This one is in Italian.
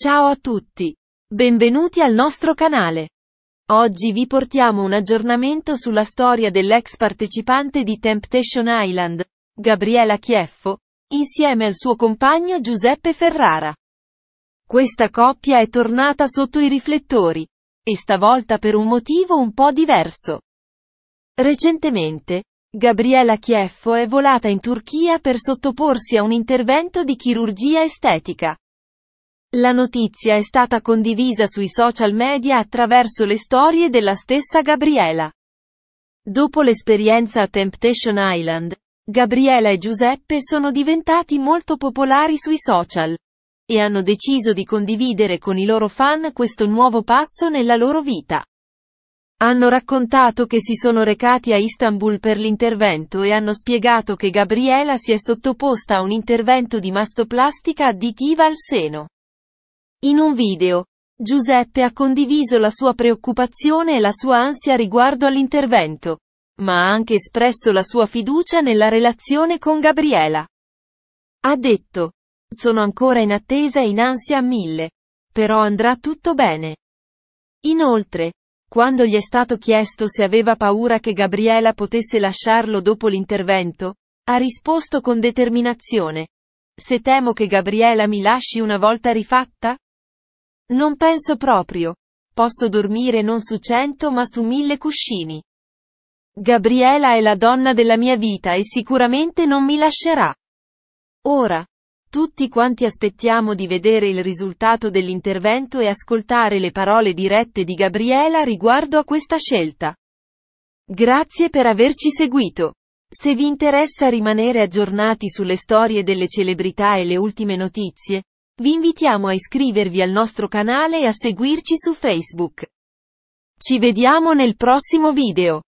Ciao a tutti! Benvenuti al nostro canale. Oggi vi portiamo un aggiornamento sulla storia dell'ex partecipante di Temptation Island, Gabriela Chieffo, insieme al suo compagno Giuseppe Ferrara. Questa coppia è tornata sotto i riflettori, e stavolta per un motivo un po' diverso. Recentemente, Gabriela Chieffo è volata in Turchia per sottoporsi a un intervento di chirurgia estetica. La notizia è stata condivisa sui social media attraverso le storie della stessa Gabriela. Dopo l'esperienza a Temptation Island, Gabriela e Giuseppe sono diventati molto popolari sui social e hanno deciso di condividere con i loro fan questo nuovo passo nella loro vita. Hanno raccontato che si sono recati a Istanbul per l'intervento e hanno spiegato che Gabriela si è sottoposta a un intervento di mastoplastica additiva al seno. In un video, Giuseppe ha condiviso la sua preoccupazione e la sua ansia riguardo all'intervento, ma ha anche espresso la sua fiducia nella relazione con Gabriela. Ha detto, sono ancora in attesa e in ansia a mille, però andrà tutto bene. Inoltre, quando gli è stato chiesto se aveva paura che Gabriela potesse lasciarlo dopo l'intervento, ha risposto con determinazione. Se temo che Gabriela mi lasci una volta rifatta? Non penso proprio. Posso dormire non su cento ma su mille cuscini. Gabriela è la donna della mia vita e sicuramente non mi lascerà. Ora, tutti quanti aspettiamo di vedere il risultato dell'intervento e ascoltare le parole dirette di Gabriela riguardo a questa scelta. Grazie per averci seguito. Se vi interessa rimanere aggiornati sulle storie delle celebrità e le ultime notizie, vi invitiamo a iscrivervi al nostro canale e a seguirci su Facebook. Ci vediamo nel prossimo video.